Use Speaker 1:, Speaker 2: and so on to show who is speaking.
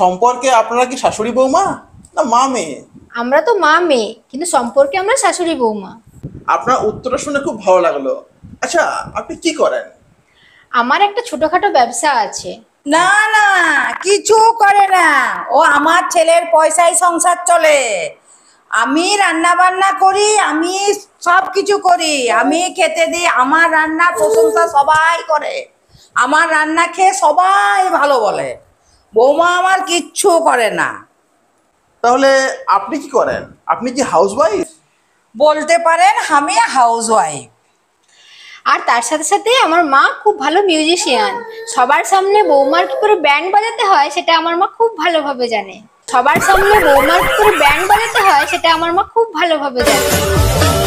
Speaker 1: সম্পর্কে আপনারা কি শাশুড়ি বৌমা না মা মেয়ে
Speaker 2: আমরা তো মা মেয়ে কিন্তু সম্পর্কে আমরা শাশুড়ি বৌমা
Speaker 1: আপনার উত্তরটা শুনে খুব ভালো লাগলো আচ্ছা আপনি
Speaker 2: কি
Speaker 3: করেন আমার একটা ছোটখাটো ব্যবসা আছে না না কিছু করে না ও আমার ছেলের পয়সায় সংসার চলে আমি রান্না বান্না করি আমি সব কিছু করি আমি খেতে দিই আমার রান্না প্রশংসা সবাই করে আমার রান্না খেয়ে সবাই ভালো বলে বৌমা আমার কিচ্ছু করে না তাহলে আপনি কি করেন আপনি কি হাউসওয়াইফ বলতে পারেন আমি হাউসওয়াইফ আর তার সাথে সাথে
Speaker 2: আমার মা খুব ভালো মিউজিশিয়ান সবার সামনে বৌমার কি করে ব্যান্ড বাজাতে হয় সেটা আমার মা খুব ভালোভাবে জানে সবার সামনে বৌমার কি করে ব্যান্ড বাজাতে হয় সেটা আমার মা খুব ভালোভাবে জানে